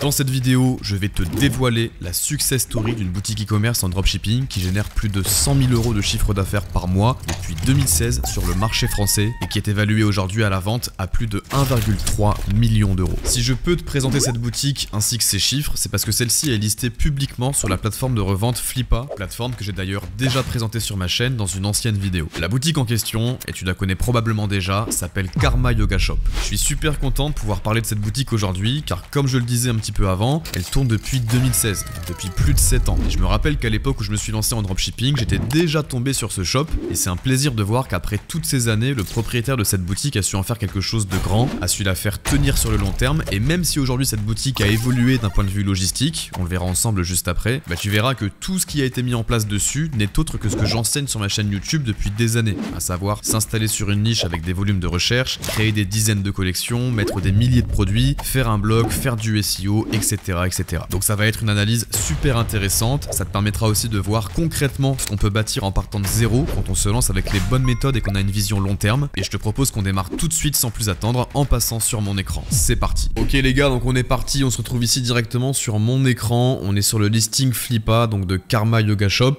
Dans cette vidéo, je vais te dévoiler la success story d'une boutique e-commerce en dropshipping qui génère plus de 100 000 euros de chiffre d'affaires par mois depuis 2016 sur le marché français et qui est évaluée aujourd'hui à la vente à plus de 1,3 million d'euros. Si je peux te présenter cette boutique ainsi que ses chiffres, c'est parce que celle-ci est listée publiquement sur la plateforme de revente Flippa, plateforme que j'ai d'ailleurs déjà présentée sur ma chaîne dans une ancienne vidéo. La boutique en question, et tu la connais probablement déjà, s'appelle Karma Yoga Shop. Je suis super content de pouvoir parler de cette boutique aujourd'hui car comme je le disais un petit peu avant. Elle tourne depuis 2016, depuis plus de 7 ans. Et je me rappelle qu'à l'époque où je me suis lancé en dropshipping, j'étais déjà tombé sur ce shop et c'est un plaisir de voir qu'après toutes ces années, le propriétaire de cette boutique a su en faire quelque chose de grand, a su la faire tenir sur le long terme et même si aujourd'hui cette boutique a évolué d'un point de vue logistique, on le verra ensemble juste après, bah tu verras que tout ce qui a été mis en place dessus n'est autre que ce que j'enseigne sur ma chaîne YouTube depuis des années, à savoir s'installer sur une niche avec des volumes de recherche, créer des dizaines de collections, mettre des milliers de produits, faire un blog, faire du SEO, etc., etc. Donc ça va être une analyse super intéressante. Ça te permettra aussi de voir concrètement ce qu'on peut bâtir en partant de zéro quand on se lance avec les bonnes méthodes et qu'on a une vision long terme. Et je te propose qu'on démarre tout de suite sans plus attendre en passant sur mon écran. C'est parti. Ok les gars, donc on est parti. On se retrouve ici directement sur mon écran. On est sur le listing Flippa, donc de Karma Yoga Shop.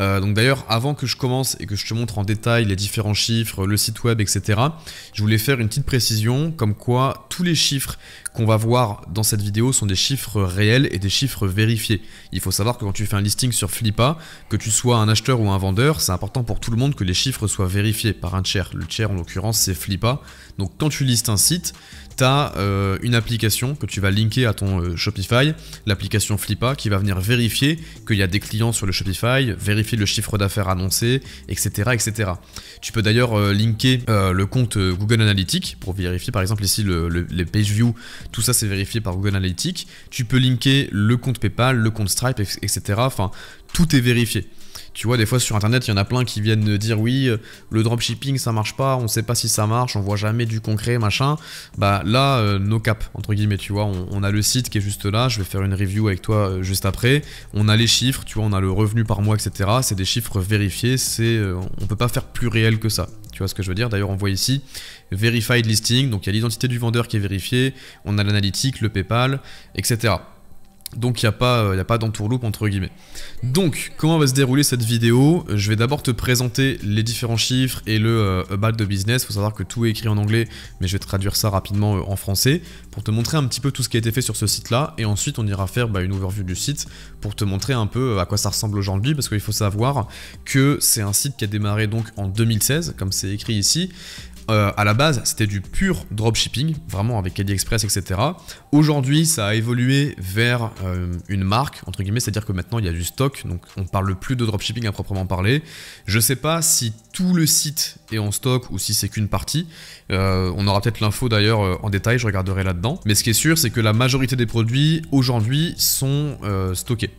Euh, donc d'ailleurs, avant que je commence et que je te montre en détail les différents chiffres, le site web, etc., je voulais faire une petite précision comme quoi tous les chiffres qu'on va voir dans cette vidéo sont des chiffres réels et des chiffres vérifiés. Il faut savoir que quand tu fais un listing sur Flippa, que tu sois un acheteur ou un vendeur, c'est important pour tout le monde que les chiffres soient vérifiés par un chair. Le chair, en l'occurrence c'est Flippa. Donc quand tu listes un site, tu as euh, une application que tu vas linker à ton euh, Shopify, l'application Flippa, qui va venir vérifier qu'il y a des clients sur le Shopify, vérifier le chiffre d'affaires annoncé, etc. etc. Tu peux d'ailleurs euh, linker le compte Google Analytics pour vérifier par exemple ici le, les page views, tout ça c'est vérifié par Google Analytics. Tu peux linker le compte PayPal, le compte Stripe, etc. Enfin, tout est vérifié. Tu vois, des fois sur internet, il y en a plein qui viennent dire oui, euh, le dropshipping ça marche pas, on sait pas si ça marche, on voit jamais du concret, machin. Bah là, nos euh, no cap, entre guillemets, tu vois, on, a le site qui est juste là, je vais faire une review avec toi euh, juste après. On a les chiffres, tu vois, on a le revenu par mois, etc. C'est des chiffres vérifiés, c'est, on peut pas faire plus réel que ça. Tu vois ce que je veux dire D'ailleurs, on voit ici Verified Listing, donc il y a l'identité du vendeur qui est vérifiée, on a l'analytique, le PayPal, etc. Donc il n'y a pas, euh, pas d'entourloupe entre guillemets. Donc comment va se dérouler cette vidéo Je vais d'abord te présenter les différents chiffres et le euh, bal de business. Il faut savoir que tout est écrit en anglais, mais je vais traduire ça rapidement euh, en français pour te montrer un petit peu tout ce qui a été fait sur ce site-là. Et ensuite on ira faire bah, une overview du site pour te montrer un peu à quoi ça ressemble aujourd'hui, parce qu'il faut savoir que c'est un site qui a démarré donc en 2016, comme c'est écrit ici, a euh, à la base, c'était du pur dropshipping, vraiment avec AliExpress, etc. Aujourd'hui, ça a évolué vers euh, une marque, entre guillemets, c'est-à-dire que maintenant il y a du stock, donc on parle plus de dropshipping à proprement parler. Je ne sais pas si tout le site est en stock ou si c'est qu'une partie. Euh, on aura peut-être l'info d'ailleurs en détail, je regarderai là-dedans. Mais ce qui est sûr, c'est que la majorité des produits aujourd'hui sont stockés.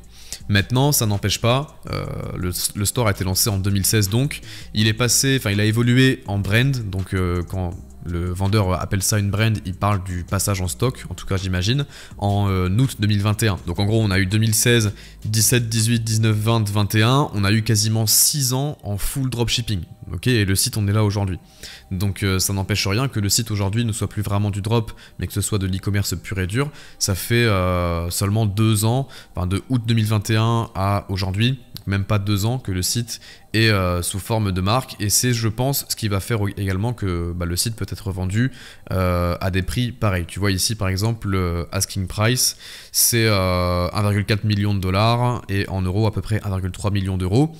Maintenant, ça n'empêche pas, euh, le, store a été lancé en 2016 donc, il est passé, enfin il a évolué en brand, donc euh, quand le vendeur appelle ça une brand, il parle du passage en stock, en tout cas j'imagine, en euh, août 2021. Donc en gros, on a eu 2016, 17, 18, 19, 20, 21, on a eu quasiment 6 ans en full dropshipping. Ok, et le site, on est là aujourd'hui. Donc euh, ça n'empêche rien que le site aujourd'hui ne soit plus vraiment du drop, mais que ce soit de l'e-commerce pur et dur. Ça fait euh, seulement deux ans, de août 2021 à aujourd'hui, même pas deux ans, que le site est euh, sous forme de marque. Et c'est, je pense, ce qui va faire également que bah, le site peut être vendu à des prix pareils. Tu vois ici, par exemple, le asking price, c'est 1,4 million de dollars et en euros à peu près 1,3 million d'euros.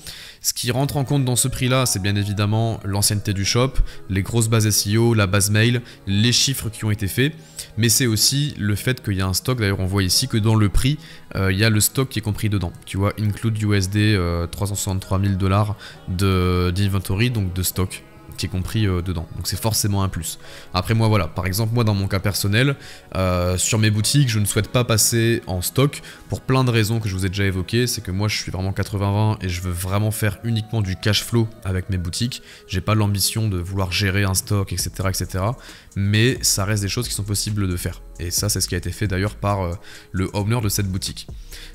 Ce qui rentre en compte dans ce prix-là, c'est bien évidemment l'ancienneté du shop, les grosses bases SEO, la base mail, les chiffres qui ont été faits, mais c'est aussi le fait qu'il y a un stock, d'ailleurs on voit ici que dans le prix, euh, il y a le stock qui est compris dedans. Tu vois, include USD 363 000 dollars d'inventory, donc de stock qui est compris euh, dedans. Donc c'est forcément un plus. Après moi voilà, par exemple moi dans mon cas personnel, euh, sur mes boutiques je ne souhaite pas passer en stock pour plein de raisons que je vous ai déjà évoquées, c'est que moi je suis vraiment 80-20 et je veux vraiment faire uniquement du cash flow avec mes boutiques, j'ai pas l'ambition de vouloir gérer un stock etc etc mais ça reste des choses qui sont possibles de faire. Et ça, c'est ce qui a été fait d'ailleurs par euh, le owner de cette boutique.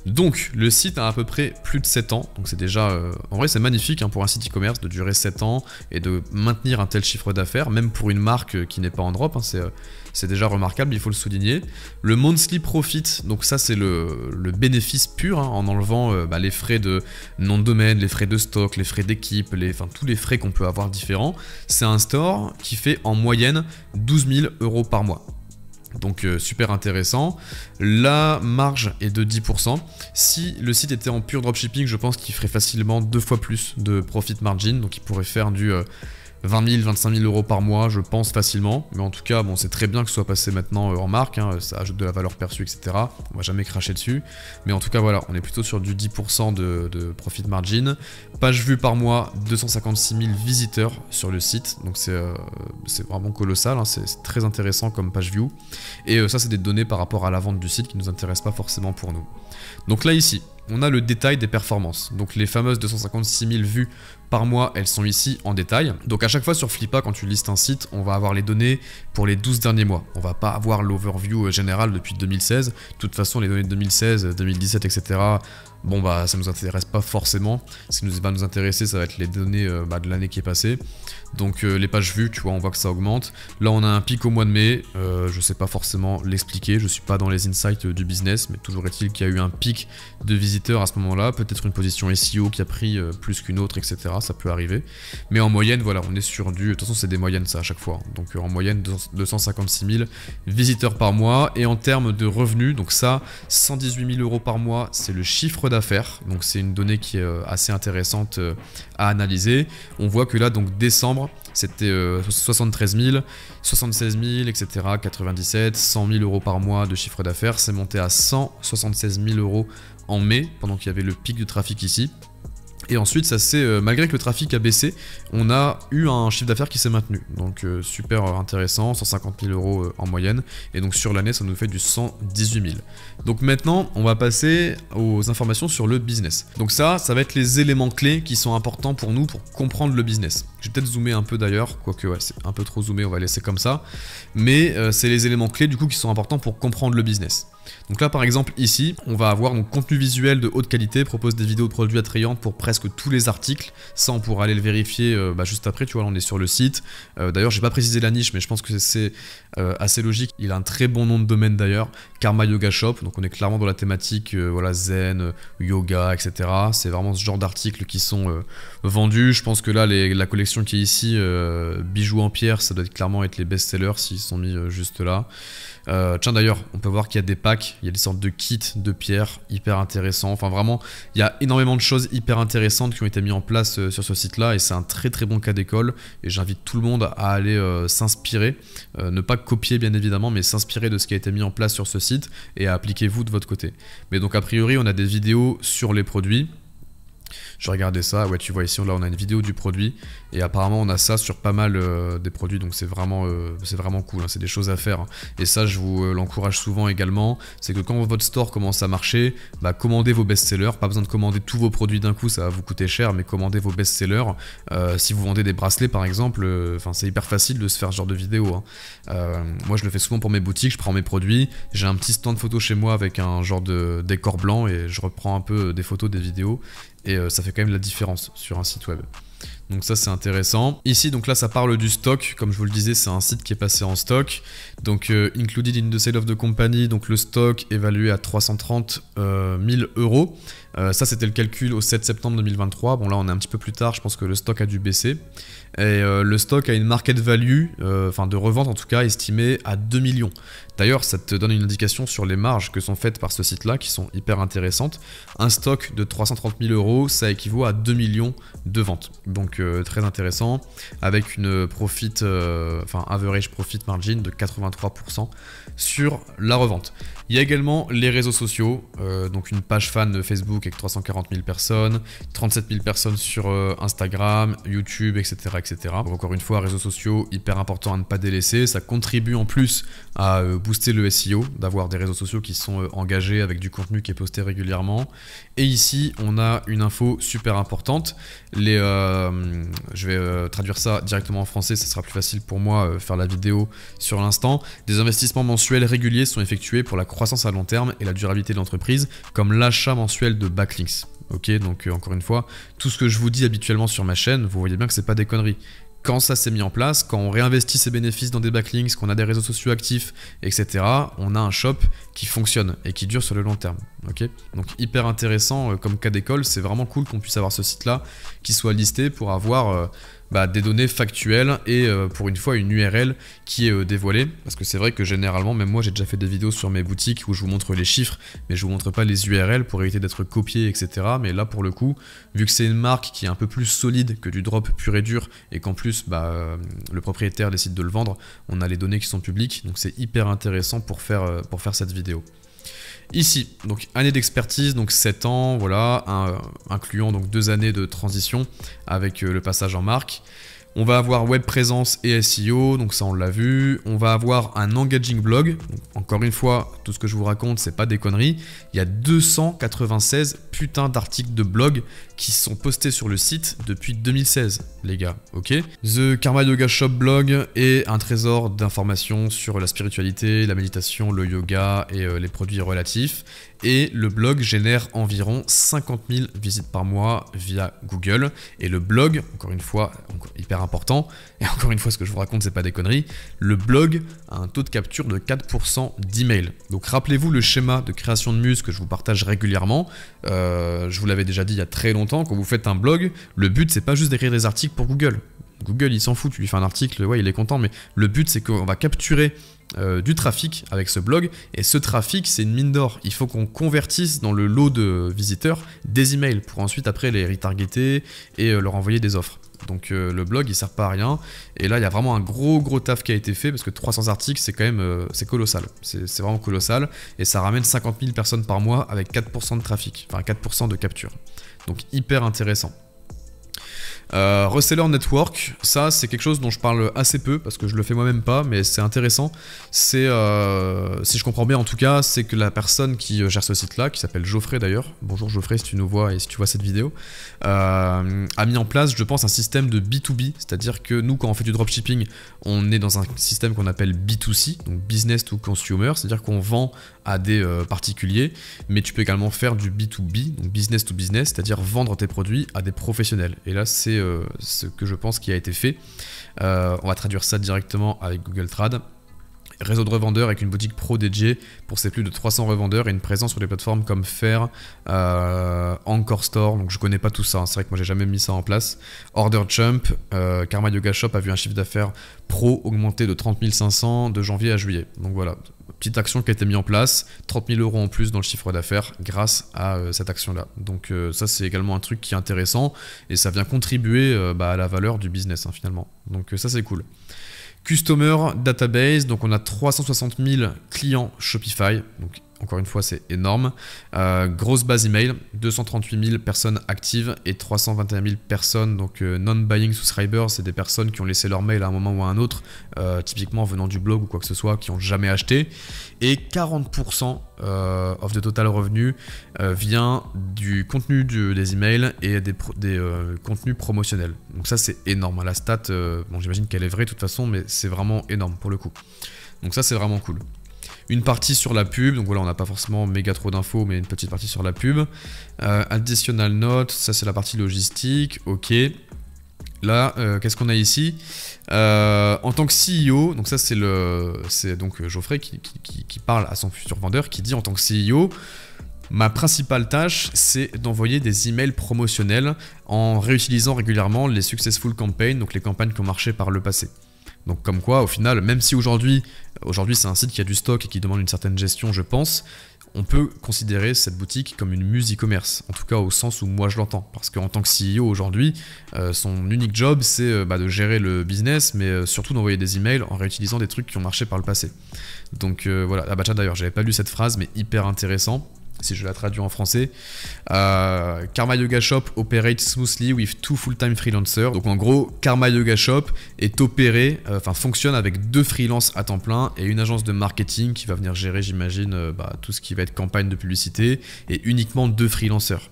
Donc, le site a à peu près plus de 7 ans, donc c'est déjà... Euh, en vrai, c'est magnifique hein, pour un site e-commerce de durer 7 ans et de maintenir un tel chiffre d'affaires, même pour une marque euh, qui n'est pas en drop, hein, c'est c'est déjà remarquable, il faut le souligner. Le monthly profit, donc ça c'est le, bénéfice pur hein, en enlevant euh, bah, les frais de nom de domaine, les frais de stock, les frais d'équipe, les, enfin tous les frais qu'on peut avoir différents. C'est un store qui fait en moyenne 12 000 euros par mois. Donc euh, super intéressant. La marge est de 10%. Si le site était en pur dropshipping, je pense qu'il ferait facilement deux fois plus de profit margin. Donc il pourrait faire du... Euh, 20 000, 25 000 euros par mois, je pense facilement. Mais en tout cas, bon, c'est très bien que ce soit passé maintenant euh, en marque, hein, ça ajoute de la valeur perçue, etc. On va jamais cracher dessus. Mais en tout cas, voilà, on est plutôt sur du 10% de, profit margin. Page vue par mois, 256 000 visiteurs sur le site. Donc c'est euh, vraiment colossal, hein, c'est très intéressant comme page view. Et euh, ça, c'est des données par rapport à la vente du site qui ne nous intéresse pas forcément pour nous. Donc là, ici, on a le détail des performances. Donc les fameuses 256 000 vues par mois, elles sont ici en détail. Donc à chaque fois sur Flippa, quand tu listes un site, on va avoir les données pour les 12 derniers mois. On va pas avoir l'overview euh, général depuis 2016. De toute façon, les données de 2016, 2017, etc., bon bah ça nous intéresse pas forcément. Ce qui nous va nous intéresser, ça va être les données euh, bah, de l'année qui est passée. Donc euh, les pages vues, tu vois, on voit que ça augmente. Là, on a un pic au mois de mai. Je je sais pas forcément l'expliquer. Je suis pas dans les insights du business, mais toujours est-il qu'il y a eu un pic de visiteurs à ce moment-là. Peut-être une position SEO qui a pris plus qu'une autre, etc. Hein, ça peut arriver. Mais en moyenne, voilà, on est sur du... De toute façon, c'est des moyennes, ça, à chaque fois. Donc euh, en moyenne, 256 000 visiteurs par mois. Et en termes de revenus, donc ça, 118 000 euros par mois, c'est le chiffre d'affaires. Donc c'est une donnée qui est euh, assez intéressante euh, à analyser. On voit que là, donc décembre, c'était 73 000, 76 000, etc., 97, 100 000 euros par mois de chiffre d'affaires. C'est monté à 176 000 euros en mai, pendant qu'il y avait le pic de trafic ici. Et ensuite, ça c'est euh, malgré que le trafic a baissé, on a eu un chiffre d'affaires qui s'est maintenu. Donc euh, super euh, intéressant, 150 000 euros en moyenne. Et donc sur l'année, ça nous fait du 118 000. Donc maintenant, on va passer aux informations sur le business. Donc ça, ça va être les éléments clés qui sont importants pour nous pour comprendre le business. J'ai peut-être zoomé un peu d'ailleurs, quoique c'est un peu trop zoomé, on va laisser comme ça. Mais c'est les éléments clés du coup qui sont importants pour comprendre le business. Donc là par exemple ici, on va avoir donc contenu visuel de haute qualité, propose des vidéos de produits attrayantes pour presque tous les articles. Ça on pourra aller le vérifier euh, bah, juste après, tu vois, là, on est sur le site. Euh, d'ailleurs j'ai pas précisé la niche mais je pense que c'est euh, assez logique. Il a un très bon nom de domaine d'ailleurs, Karma Yoga Shop. Donc on est clairement dans la thématique voilà, zen, yoga, etc. C'est vraiment ce genre d'articles qui sont vendus. Je pense que là la collection qui est ici, bijoux en pierre, ça doit être clairement être les best-sellers s'ils sont mis juste là. Euh, tiens d'ailleurs, on peut voir qu'il y a des packs, il y a des sortes de kits de pierres hyper intéressants. Enfin vraiment, il y a énormément de choses hyper intéressantes qui ont été mises en place euh, sur ce site-là et c'est un très très bon cas d'école. Et j'invite tout le monde à aller euh, s'inspirer, ne pas copier bien évidemment, mais s'inspirer de ce qui a été mis en place sur ce site et à appliquer vous de votre côté. Mais donc a priori, on a des vidéos sur les produits je regardais ça, ouais, tu vois ici, on a une vidéo du produit, et apparemment, on a ça sur pas mal euh, des produits, donc c'est vraiment, euh, c'est vraiment cool, hein, c'est des choses à faire. Hein. Et ça, je vous euh, l'encourage souvent également, c'est que quand votre store commence à marcher, bah, commandez vos best-sellers, pas besoin de commander tous vos produits d'un coup, ça va vous coûter cher, mais commandez vos best-sellers. si vous vendez des bracelets, par exemple, enfin c'est hyper facile de se faire ce genre de vidéo. Hein. moi, je le fais souvent pour mes boutiques, je prends mes produits, j'ai un petit stand photo chez moi avec un genre de décor blanc, et je reprends un peu des photos, des vidéos, et euh, ça fait quand même la différence sur un site web. Donc ça c'est intéressant. Ici donc là ça parle du stock, comme je vous le disais c'est un site qui est passé en stock. Donc euh, included in the sale of the company, donc le stock évalué à 330 000 euh, euros. Euh, ça c'était le calcul au 7 septembre 2023. Bon là on est un petit peu plus tard, je pense que le stock a dû baisser. Et le stock a une market value, enfin de revente en tout cas, estimée à 2 millions. D'ailleurs ça te donne une indication sur les marges que sont faites par ce site là qui sont hyper intéressantes. Un stock de 330 000 euros ça équivaut à 2 millions de ventes. Donc euh, très intéressant, avec une profit, euh, enfin average profit margin de 83% sur la revente. Il y a également les réseaux sociaux, euh, donc une page fan de Facebook avec 340 000 personnes, 37 000 personnes sur Instagram, YouTube, etc., etc. encore une fois, réseaux sociaux hyper important à ne pas délaisser. Ça contribue en plus à booster le SEO, d'avoir des réseaux sociaux qui sont engagés avec du contenu qui est posté régulièrement. Et ici, on a une info super importante. Euh, je vais euh, traduire ça directement en français, ça sera plus facile pour moi de euh, faire la vidéo sur l'instant. Des investissements mensuels réguliers sont effectués pour la croissance à long terme et la durabilité de l'entreprise, comme l'achat mensuel de backlinks. Ok, donc encore une fois, tout ce que je vous dis habituellement sur ma chaîne, vous voyez bien que c'est pas des conneries quand ça s'est mis en place, quand on réinvestit ses bénéfices dans des backlinks, qu'on a des réseaux sociaux actifs, etc., on a un shop qui fonctionne et qui dure sur le long terme. Donc hyper intéressant euh, comme cas d'école, c'est vraiment cool qu'on puisse avoir ce site-là qui soit listé pour avoir euh, bah, des données factuelles et euh, pour une fois une URL qui est euh, dévoilée. Parce que c'est vrai que généralement, même moi j'ai déjà fait des vidéos sur mes boutiques où je vous montre les chiffres, mais je vous montre pas les URL pour éviter d'être copié, etc. Mais là pour le coup, vu que c'est une marque qui est un peu plus solide que du drop pur et dur, et qu'en plus bah, euh, le propriétaire décide de le vendre, on a les données qui sont publiques, donc c'est hyper intéressant pour faire, pour faire cette vidéo. Ici, donc année d'expertise, donc 7 ans, voilà, incluant donc deux années de transition avec euh, le passage en marque. On va avoir web présence et SEO, donc ça on l'a vu. On va avoir un engaging blog. encore une fois, tout ce que je vous raconte, c'est pas des conneries. Il y a 296 putains d'articles de blog qui sont postés sur le site depuis 2016, les gars. Ok The Karma Yoga Shop blog est un trésor d'informations sur la spiritualité, la méditation, le yoga et euh, les produits relatifs et le blog génère environ 50 000 visites par mois via Google. Et le blog, encore une fois, hyper important, et encore une fois ce que je vous raconte c'est pas des conneries, le blog a un taux de capture de 4% d'email. Donc rappelez-vous le schéma de création de muse que je vous partage régulièrement, euh, je vous l'avais déjà dit il y a très longtemps, quand vous faites un blog, le but c'est pas juste d'écrire des articles pour Google. Google, il s'en fout, tu lui fais un article, ouais, il est content, mais le but, c'est qu'on va capturer euh, du trafic avec ce blog. Et ce trafic, c'est une mine d'or. Il faut qu'on convertisse dans le lot de visiteurs des emails pour ensuite après les retargeter et euh, leur envoyer des offres. Donc euh, le blog, il sert pas à rien. Et là, il y a vraiment un gros gros taf qui a été fait parce que 300 articles, c'est quand même c'est colossal. C'est vraiment colossal et ça ramène 50 000 personnes par mois avec 4% de trafic, enfin 4% de capture. Donc hyper intéressant. Euh, reseller network, ça c'est quelque chose dont je parle assez peu parce que je le fais moi-même pas, mais c'est intéressant. C'est, euh, si je comprends bien en tout cas, c'est que la personne qui euh, gère ce site-là, qui s'appelle Geoffrey d'ailleurs, bonjour Geoffrey si tu nous vois et si tu vois cette vidéo, euh, a mis en place, je pense, un système de B2B, c'est-à-dire que nous quand on fait du dropshipping, on est dans un système qu'on appelle B2C, donc business to consumer, c'est-à-dire qu'on vend à des particuliers, mais tu peux également faire du B2B, donc business to business, c'est-à-dire vendre tes produits à des professionnels. Et là c'est euh, ce que je pense qui a été fait. Euh, on va traduire ça directement avec Google Trad réseau de revendeurs avec une boutique pro dédiée pour ses plus de 300 revendeurs et une présence sur des plateformes comme Fair, euh, Encore Store, donc je connais pas tout ça, hein. c'est vrai que moi j'ai jamais mis ça en place. Order Jump, Karma Yoga Shop a vu un chiffre d'affaires pro augmenter de 30 500 de janvier à juillet. Donc voilà, petite action qui a été mise en place, 30 000 euros en plus dans le chiffre d'affaires grâce à euh, cette action-là. Donc euh, ça c'est également un truc qui est intéressant et ça vient contribuer euh, bah, à la valeur du business hein, finalement. Donc ça c'est cool. Customer Database, donc on a 360 000 clients Shopify, donc encore une fois, c'est énorme. Euh, grosse base email, 238 000 personnes actives et 321 000 personnes, donc euh, non-buying subscribers, c'est des personnes qui ont laissé leur mail à un moment ou à un autre, euh, typiquement venant du blog ou quoi que ce soit, qui n'ont jamais acheté. Et 40% of de total revenu vient du contenu des emails et des, des contenus promotionnels. Donc ça, c'est énorme. La stat, bon, j'imagine qu'elle est vraie de toute façon, mais c'est vraiment énorme pour le coup. Donc ça, c'est vraiment cool une partie sur la pub, donc voilà, on n'a pas forcément méga trop d'infos, mais une petite partie sur la pub. Euh, additional note, ça c'est la partie logistique, ok. Là, euh, qu'est-ce qu'on a ici euh, En tant que CEO, donc ça c'est le, c'est donc Geoffrey qui, qui, parle à son futur vendeur, qui dit en tant que CEO, ma principale tâche c'est d'envoyer des emails promotionnels en réutilisant régulièrement les successful campaigns, donc les campagnes qui ont marché par le passé. Donc comme quoi, au final, même si aujourd'hui, aujourd'hui c'est un site qui a du stock et qui demande une certaine gestion, je pense, on peut considérer cette boutique comme une muse commerce en tout cas au sens où moi je l'entends. Parce qu'en tant que CEO aujourd'hui, euh, son unique job c'est euh, bah, de gérer le business, mais euh, surtout d'envoyer des emails en réutilisant des trucs qui ont marché par le passé. Donc voilà, ah d'ailleurs, j'avais pas lu cette phrase, mais hyper intéressant si je la traduis en français. Euh, Karma Yoga Shop operates smoothly with two full-time freelancers. Donc en gros, Karma Yoga Shop est opéré, euh, enfin fonctionne avec deux freelances à temps plein et une agence de marketing qui va venir gérer, j'imagine, euh, bah, tout ce qui va être campagne de publicité et uniquement deux freelancers.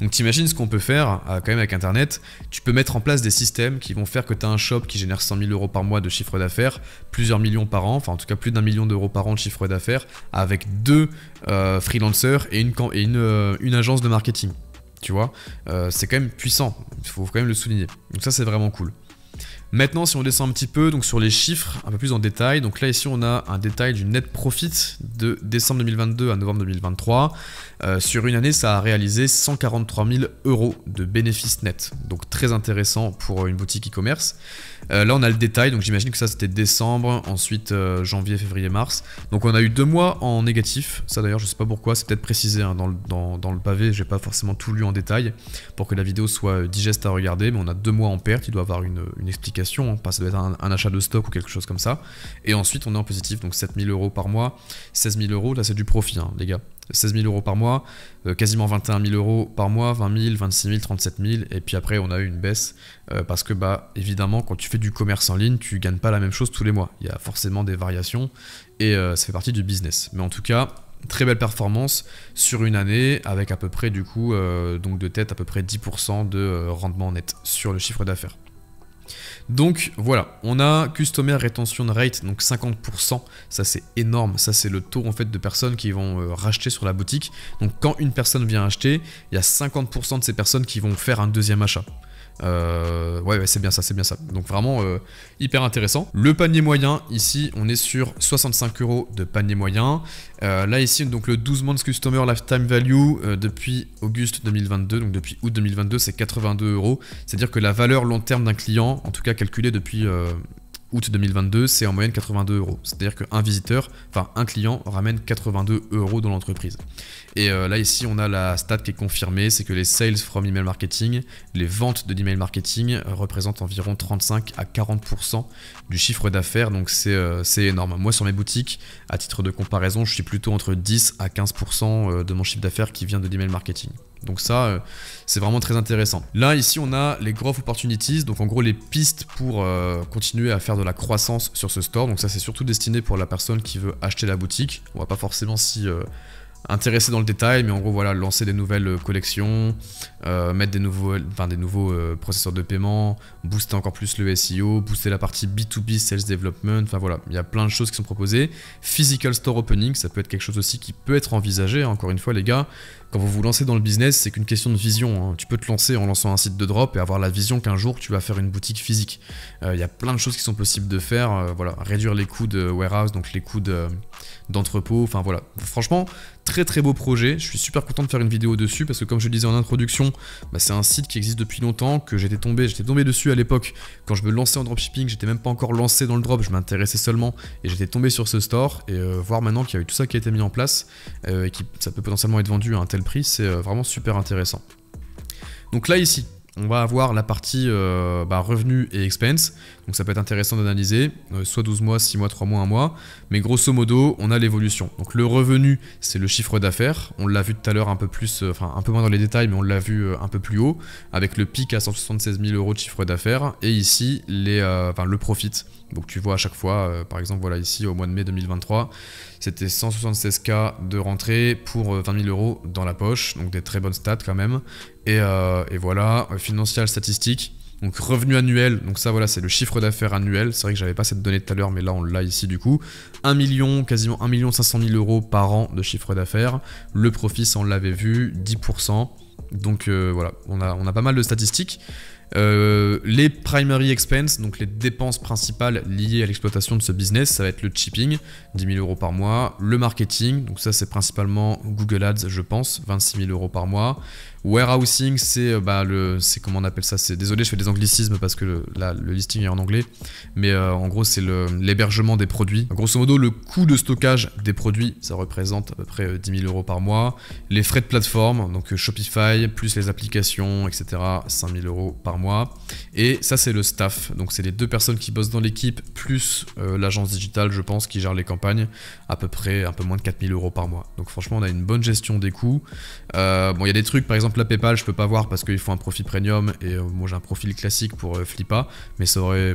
Donc t'imagines ce qu'on peut faire euh, quand même avec Internet. Tu peux mettre en place des systèmes qui vont faire que tu as un shop qui génère 100 000 euros par mois de chiffre d'affaires, plusieurs millions par an, enfin en tout cas plus d'un million d'euros par an de chiffre d'affaires, avec deux euh, freelancers et, euh, une, agence de marketing tu vois. c'est quand même puissant, il faut quand même le souligner. Donc ça c'est vraiment cool. Maintenant, si on descend un petit peu, donc sur les chiffres, un peu plus en détail. Donc là, ici, on a un détail du net profit de décembre 2022 à novembre 2023. Euh, sur une année, ça a réalisé 143 000 euros de bénéfices nets. Donc très intéressant pour une boutique e-commerce. Euh, là, on a le détail. Donc j'imagine que ça, c'était décembre, ensuite euh, janvier, février, mars. Donc on a eu deux mois en négatif. Ça, d'ailleurs, je ne sais pas pourquoi. C'est peut-être précisé hein, dans, le, pavé. Je n'ai pavé. pas forcément tout lu en détail pour que la vidéo soit digeste à regarder. Mais on a deux mois en perte. Il doit avoir une explication Hein. ça doit être un, achat de stock ou quelque chose comme ça. Et ensuite, on est en positif, donc 7000 euros par mois, 16 000 euros, là c'est du profit, hein, les gars. 16 000 euros par mois, euh, quasiment 21 000 euros par mois, 20 000, 26 000, 37 000, et puis après on a eu une baisse euh, parce que bah évidemment quand tu fais du commerce en ligne, tu gagnes pas la même chose tous les mois. Il y a forcément des variations et euh, ça fait partie du business. Mais en tout cas, très belle performance sur une année avec à peu près du coup donc de tête à peu près 10% de rendement net sur le chiffre d'affaires. Donc voilà, on a Customer Retention Rate, donc 50%, ça c'est énorme, ça c'est le taux en fait de personnes qui vont euh, racheter sur la boutique. Donc quand une personne vient acheter, il y a 50% de ces personnes qui vont faire un deuxième achat. Euh, ouais, c'est bien ça, c'est bien ça. Donc vraiment euh, hyper intéressant. Le panier moyen, ici, on est sur 65 euros de panier moyen. Euh, là, ici, donc le 12 months customer lifetime value depuis auguste 2022, donc depuis août 2022, c'est 82 euros. C'est-à-dire que la valeur long terme d'un client, en tout cas calculée depuis 2022, c'est en moyenne 82 euros. C'est-à-dire qu'un visiteur, enfin un client, ramène 82 euros dans l'entreprise. Et euh, là, ici, on a la stat qui est confirmée, c'est que les sales from email marketing, les ventes de l'email marketing euh, représentent environ 35 à 40% du chiffre d'affaires, donc euh, c'est énorme. Moi, sur mes boutiques, à titre de comparaison, je suis plutôt entre 10 à 15% de mon chiffre d'affaires qui vient de l'email marketing. Donc ça, euh, c'est vraiment très intéressant. Là, ici, on a les growth opportunities, donc en gros les pistes pour euh, continuer à faire de la croissance sur ce store. Donc ça, c'est surtout destiné pour la personne qui veut acheter la boutique. On va pas forcément s'y euh, intéresser dans le détail, mais en gros, voilà, lancer des nouvelles collections, mettre des nouveaux, enfin, des nouveaux processeurs de paiement, booster encore plus le SEO, booster la partie B2B sales development, enfin voilà, il y a plein de choses qui sont proposées. Physical store opening, ça peut être quelque chose aussi qui peut être envisagé, hein, encore une fois, les gars, quand vous vous lancez dans le business, c'est qu'une question de vision. Hein. Tu peux te lancer en lançant un site de drop et avoir la vision qu'un jour tu vas faire une boutique physique. Euh, il y a plein de choses qui sont possibles de faire. Euh, voilà, réduire les coûts de warehouse, donc les coûts d'entrepôt. enfin voilà, franchement, très très beau projet. Je suis super content de faire une vidéo dessus parce que comme je le disais en introduction, bah, c'est un site qui existe depuis longtemps que j'étais tombé, j'étais tombé dessus à l'époque quand je me lançais en dropshipping. J'étais même pas encore lancé dans le drop, je m'intéressais seulement et j'étais tombé sur ce store et euh, voir maintenant qu'il y a eu tout ça qui a été mis en place et qui ça peut potentiellement être vendu à un prix, c'est euh, vraiment super intéressant. Donc là ici, on va avoir la partie euh, bah, revenu revenus et expense. Donc ça peut être intéressant d'analyser, euh, soit 12 mois, 6 mois, 3 mois, 1 mois. Mais grosso modo, on a l'évolution. Donc le revenu, c'est le chiffre d'affaires. On l'a vu tout à l'heure un peu plus, euh, enfin un peu moins dans les détails, mais on l'a vu un peu plus haut, avec le pic à 176 000 euros de chiffre d'affaires. Et ici, les, le profit. Donc tu vois à chaque fois, par exemple, voilà ici au mois de mai 2023, c'était 176K de rentrée pour 20 000 euros dans la poche. Donc des très bonnes stats quand même. Euh, et, voilà, euh, financial statistique. Donc revenu annuel, donc ça voilà c'est le chiffre d'affaires annuel, c'est vrai que j'avais pas cette donnée tout à l'heure mais là on l'a ici du coup. 1 million, quasiment 1 million 500 000 euros par an de chiffre d'affaires, le profit ça on l'avait vu, 10%, donc euh, voilà on a, on a pas mal de statistiques. les primary expenses, donc les dépenses principales liées à l'exploitation de ce business, ça va être le shipping, 10 000 euros par mois, le marketing, donc ça c'est principalement Google Ads je pense, 26 000 euros par mois, Warehousing, c'est euh, bah, le, c'est comment on appelle ça C'est désolé, je fais des anglicismes parce que le, listing est en anglais, mais euh, en gros, c'est l'hébergement des produits. Grosso modo, le coût de stockage des produits, ça représente à peu près 10 euh, 000 euros par mois. Les frais de plateforme, donc Shopify plus les applications, etc., 5 000 euros par mois. Et ça, c'est le staff. Donc, c'est les deux personnes qui bossent dans l'équipe plus l'agence digitale, je pense, qui gère les campagnes, à peu près un peu moins de 4 000 euros par mois. Donc, franchement, on a une bonne gestion des coûts. bon, il y a des trucs, par exemple la PayPal, je peux pas voir parce qu'il faut un profil premium et euh, moi j'ai un profil classique pour euh, Flippa, mais ça aurait.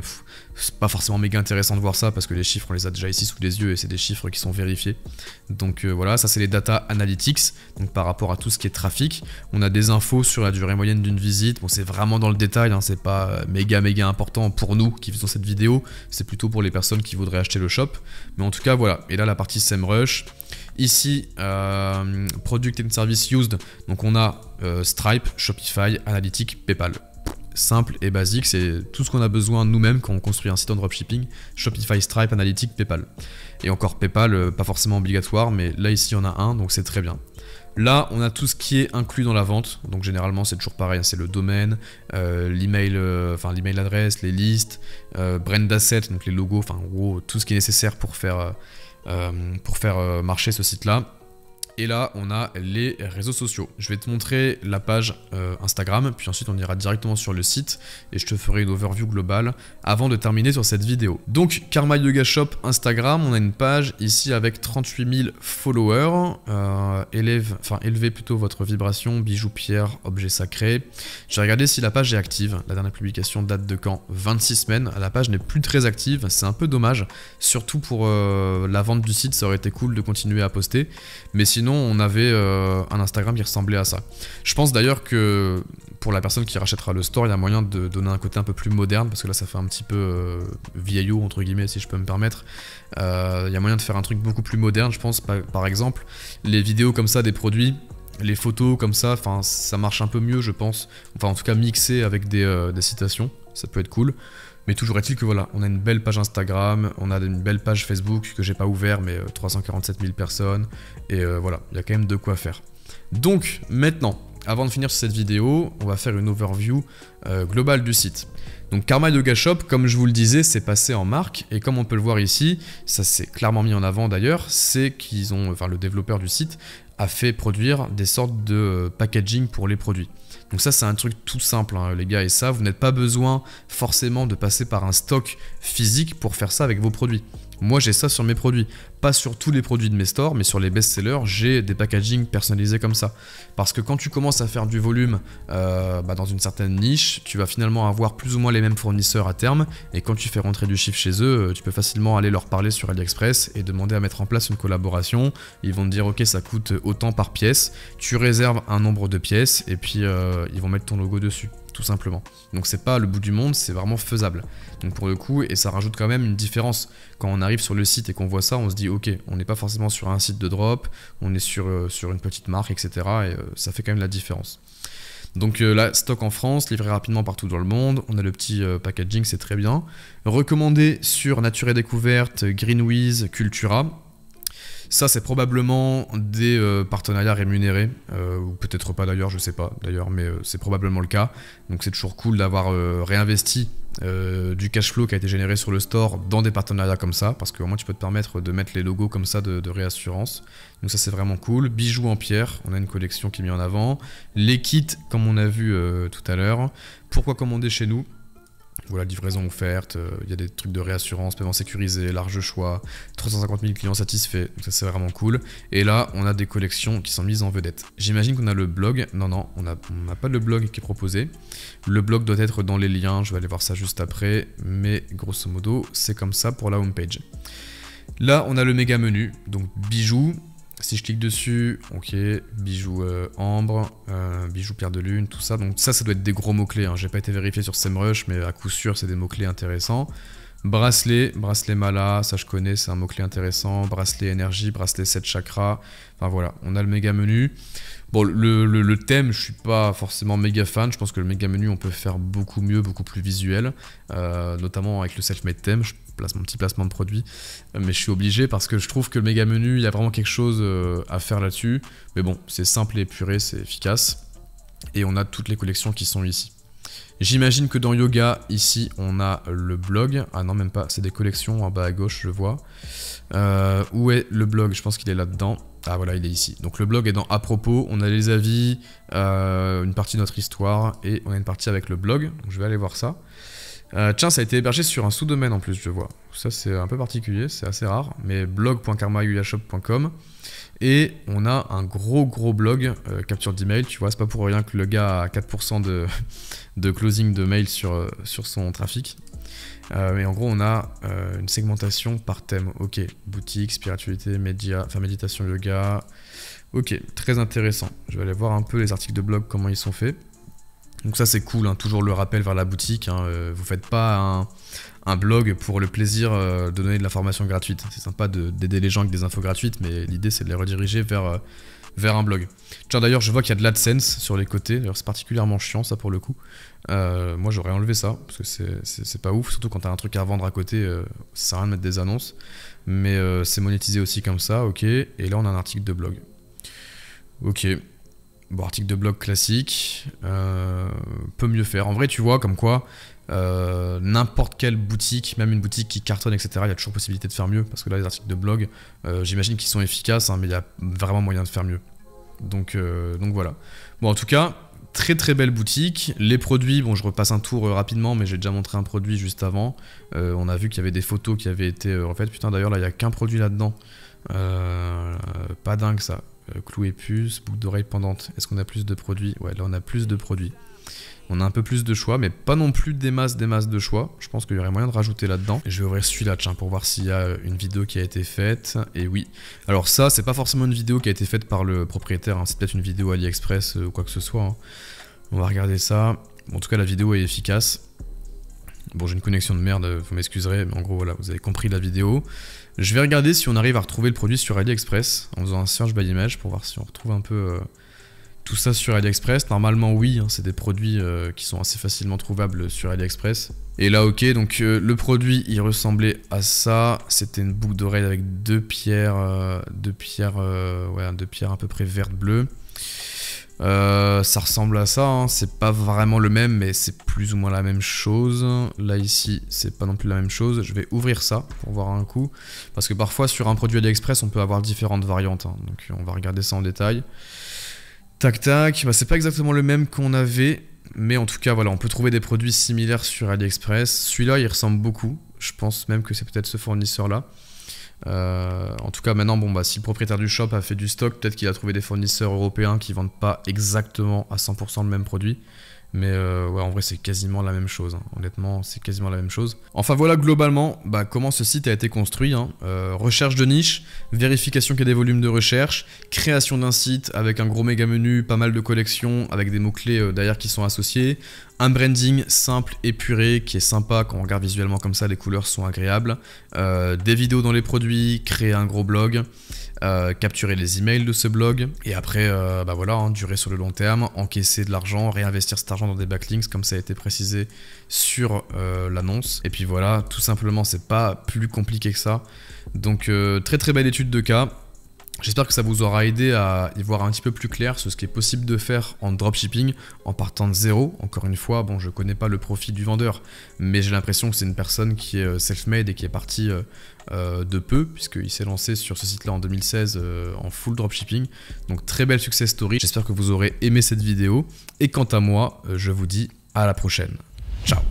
pas forcément méga intéressant de voir ça parce que les chiffres, on les a déjà ici sous les yeux et c'est des chiffres qui sont vérifiés. Donc euh, voilà, ça c'est les data analytics, donc par rapport à tout ce qui est trafic. On a des infos sur la durée moyenne d'une visite, bon, c'est vraiment dans le détail, hein, c'est pas méga méga important pour nous qui faisons cette vidéo, c'est plutôt pour les personnes qui voudraient acheter le shop. Mais en tout cas, voilà. Et là, la partie SEMrush. Ici, euh, Product and Service Used. Donc on a euh, Stripe, Shopify, Analytics, PayPal. Simple et basique, c'est tout ce qu'on a besoin nous-mêmes quand on construit un site en dropshipping. Shopify, Stripe, Analytic, PayPal. Et encore PayPal, euh, pas forcément obligatoire, mais là ici on a un, donc c'est très bien. Là, on a tout ce qui est inclus dans la vente. Donc généralement, c'est toujours pareil. Hein, c'est le domaine, l'email, enfin l'email adresse, les listes, brand assets, donc les logos, enfin en gros tout ce qui est nécessaire pour faire euh, pour faire euh, marcher ce site-là. Et là, on a les réseaux sociaux. Je vais te montrer la page euh, Instagram, puis ensuite on ira directement sur le site et je te ferai une overview globale avant de terminer sur cette vidéo. Donc, Karma Yoga Shop Instagram, on a une page ici avec 38 000 followers. Euh, enfin, élevez plutôt votre vibration, bijoux, pierre, objet sacré. J'ai regardé si la page est active. La dernière publication date de quand 26 semaines. La page n'est plus très active, c'est un peu dommage. Surtout pour euh, la vente du site, ça aurait été cool de continuer à poster. Mais sinon, on avait euh, un Instagram qui ressemblait à ça. Je pense d'ailleurs que pour la personne qui rachètera le store, il y a moyen de donner un côté un peu plus moderne, parce que là, ça fait un petit peu euh, vieillot, entre guillemets, si je peux me permettre. Euh, il y a moyen de faire un truc beaucoup plus moderne, je pense. Par, exemple, les vidéos comme ça des produits, les photos comme ça, enfin, ça marche un peu mieux, je pense. Enfin, en tout cas, mixé avec des citations, ça peut être cool. Mais toujours est-il que voilà, on a une belle page Instagram, on a une belle page Facebook que j'ai pas ouvert, mais 347 euh, 000 personnes. Et euh, voilà, il y a quand même de quoi faire. Donc maintenant, avant de finir cette vidéo, on va faire une overview euh, globale du site. Donc Karma Yoga Shop, comme je vous le disais, c'est passé en marque et comme on peut le voir ici, ça s'est clairement mis en avant d'ailleurs, c'est qu'ils ont, enfin le développeur du site a fait produire des sortes de packaging pour les produits. Donc ça c'est un truc tout simple hein, les gars et ça vous n'êtes pas besoin forcément de passer par un stock physique pour faire ça avec vos produits. Moi j'ai ça sur mes produits pas sur tous les produits de mes stores, mais sur les best-sellers, j'ai des packagings personnalisés comme ça. Parce que quand tu commences à faire du volume euh, bah, dans une certaine niche, tu vas finalement avoir plus ou moins les mêmes fournisseurs à terme, et quand tu fais rentrer du chiffre chez eux, euh, tu peux facilement aller leur parler sur AliExpress et demander à mettre en place une collaboration. Ils vont te dire ok ça coûte autant par pièce, tu réserves un nombre de pièces, et puis euh, ils vont mettre ton logo dessus tout simplement. Donc c'est pas le bout du monde, c'est vraiment faisable. Donc pour le coup, et ça rajoute quand même une différence. Quand on arrive sur le site et qu'on voit ça, on se dit ok, on n'est pas forcément sur un site de drop, on est sur, euh, sur une petite marque, etc. Et euh, ça fait quand même la différence. Donc euh, là, stock en France, livré rapidement partout dans le monde. On a le petit packaging, c'est très bien. Recommandé sur Nature et Découverte, Greenwiz, Cultura. Ça, c'est probablement des partenariats rémunérés, ou peut-être pas d'ailleurs, je sais pas d'ailleurs, mais c'est probablement le cas. Donc c'est toujours cool d'avoir réinvesti euh, du cash flow qui a été généré sur le store dans des partenariats comme ça, parce qu'au moins tu peux te permettre de mettre les logos comme ça de, réassurance. Donc ça c'est vraiment cool. Bijoux en pierre, on a une collection qui est mise en avant. Les kits comme on a vu euh, tout à l'heure. Pourquoi commander chez nous voilà, livraison offerte, euh, il y a des trucs de réassurance, paiement sécurisé, large choix, 350 000 clients satisfaits, donc ça c'est vraiment cool. Et là, on a des collections qui sont mises en vedette. J'imagine qu'on a le blog, non, non, on n'a pas le blog qui est proposé. Le blog doit être dans les liens, je vais aller voir ça juste après, mais grosso modo, c'est comme ça pour la homepage. Là, on a le méga menu, donc bijoux, si je clique dessus, ok, bijoux euh, ambre, euh, bijoux pierre de lune, tout ça. Donc ça, ça doit être des gros mots-clés. Je hein. J'ai pas été vérifié sur SEMrush, mais à coup sûr, c'est des mots-clés intéressants. Bracelet, bracelet mala, ça je connais, c'est un mot-clé intéressant. Bracelet énergie, bracelet 7 chakras. Enfin voilà, on a le méga menu. Bon, le, thème, je suis pas forcément méga fan. Je pense que le méga menu, on peut faire beaucoup mieux, beaucoup plus visuel, euh, notamment avec le self-made thème. Je place mon petit placement de produit, mais je suis obligé parce que je trouve que le méga menu, il y a vraiment quelque chose euh, à faire là-dessus. Mais bon, c'est simple et puré, c'est efficace. Et on a toutes les collections qui sont ici. J'imagine que dans Yoga, ici, on a le blog. Ah non, même pas, c'est des collections en bas à gauche, je vois. Euh, où est le blog Je pense qu'il est là-dedans. Ah voilà, il est ici. Donc le blog est dans à propos, on a les avis, euh, une partie de notre histoire, et on a une partie avec le blog, donc je vais aller voir ça. Euh, tiens, ça a été hébergé sur un sous-domaine en plus, je vois. Ça c'est un peu particulier, c'est assez rare, mais blog.karmayuyashop.com. Et on a un gros gros blog, euh, capture d'email, tu vois, c'est pas pour rien que le gars a 4% de, de closing de mail sur, sur son trafic. Mais euh, en gros, on a euh, une segmentation par thème. Ok, boutique, spiritualité, média, enfin méditation, yoga. Ok, très intéressant. Je vais aller voir un peu les articles de blog, comment ils sont faits. Donc ça c'est cool, hein. toujours le rappel vers la boutique, hein. Euh, vous faites pas un, blog pour le plaisir de donner de l'information gratuite. C'est sympa d'aider les gens avec des infos gratuites, mais l'idée c'est de les rediriger vers vers un blog. Tiens, d'ailleurs, je vois qu'il y a de l'AdSense sur les côtés. D'ailleurs, c'est particulièrement chiant, ça, pour le coup. Euh, moi, j'aurais enlevé ça, parce que c'est pas ouf. Surtout quand t'as un truc à vendre à côté, euh, ça sert à rien de mettre des annonces. Mais euh, c'est monétisé aussi comme ça, ok. Et là, on a un article de blog. Ok. Bon, article de blog classique. peut mieux faire. En vrai, tu vois, comme quoi, euh, n'importe quelle boutique, même une boutique qui cartonne, etc., il y a toujours possibilité de faire mieux, parce que là, les articles de blog, euh, j'imagine qu'ils sont efficaces, hein, mais il y a vraiment moyen de faire mieux. Donc, euh, donc voilà. Bon, en tout cas, très très belle boutique. Les produits, bon, je repasse un tour rapidement, mais j'ai déjà montré un produit juste avant. on a vu qu'il y avait des photos qui avaient été refaites. Putain, d'ailleurs, là, il n'y a qu'un produit là-dedans. pas dingue ça. Clou et puce, boucle d'oreille pendante. Est-ce qu'on a plus de produits Ouais, là, on a plus de produits on a un peu plus de choix, mais pas non plus des masses, des masses de choix. Je pense qu'il y aurait moyen de rajouter là-dedans. Je vais ouvrir celui-là, hein, pour voir s'il y a une vidéo qui a été faite. Et oui. Alors ça, c'est pas forcément une vidéo qui a été faite par le propriétaire, hein. c'est peut-être une vidéo AliExpress euh, ou quoi que ce soit. Hein. On va regarder ça. en tout cas, la vidéo est efficace. Bon, j'ai une connexion de merde, euh, vous m'excuserez, mais en gros, voilà, vous avez compris la vidéo. Je vais regarder si on arrive à retrouver le produit sur AliExpress en faisant un search by image pour voir si on retrouve un peu... Euh, tout ça sur AliExpress, normalement oui, hein, c'est des produits euh, qui sont assez facilement trouvables sur AliExpress. Et là ok, donc euh, le produit il ressemblait à ça, c'était une boucle d'oreille avec deux pierres, euh, deux pierres, ouais, deux pierres à peu près vertes bleues. ça ressemble à ça, hein. c'est pas vraiment le même mais c'est plus ou moins la même chose. Là ici c'est pas non plus la même chose, je vais ouvrir ça pour voir un coup. Parce que parfois sur un produit AliExpress on peut avoir différentes variantes, hein. donc on va regarder ça en détail. Tac tac, bah, c'est pas exactement le même qu'on avait, mais en tout cas voilà, on peut trouver des produits similaires sur AliExpress. Celui-là, il ressemble beaucoup. Je pense même que c'est peut-être ce fournisseur-là. Euh, en tout cas, maintenant, bon, bah, si le propriétaire du shop a fait du stock, peut-être qu'il a trouvé des fournisseurs européens qui vendent pas exactement à 100% le même produit. Mais euh, ouais, en vrai, c'est quasiment la même chose. Hein. Honnêtement, c'est quasiment la même chose. Enfin, voilà globalement bah, comment ce site a été construit. Hein. Euh, recherche de niche, vérification qu'il y a des volumes de recherche, création d'un site avec un gros méga menu, pas mal de collections, avec des mots-clés euh, derrière qui sont associés, un branding simple, épuré, qui est sympa quand on regarde visuellement comme ça, les couleurs sont agréables, des vidéos dans les produits, créer un gros blog. Euh, capturer les emails de ce blog et après, euh, bah voilà, hein, durer sur le long terme, encaisser de l'argent, réinvestir cet argent dans des backlinks comme ça a été précisé sur euh, l'annonce. Et puis voilà, tout simplement, c'est pas plus compliqué que ça. Donc très très belle étude de cas. J'espère que ça vous aura aidé à y voir un petit peu plus clair sur ce qui est possible de faire en dropshipping en partant de zéro. Encore une fois, bon, je connais pas le profit du vendeur, mais j'ai l'impression que c'est une personne qui est self-made et qui est partie euh, de peu, puisqu'il s'est lancé sur ce site-là en 2016 euh, en full dropshipping. Donc très belle succès story, j'espère que vous aurez aimé cette vidéo. Et quant à moi, euh, je vous dis à la prochaine. Ciao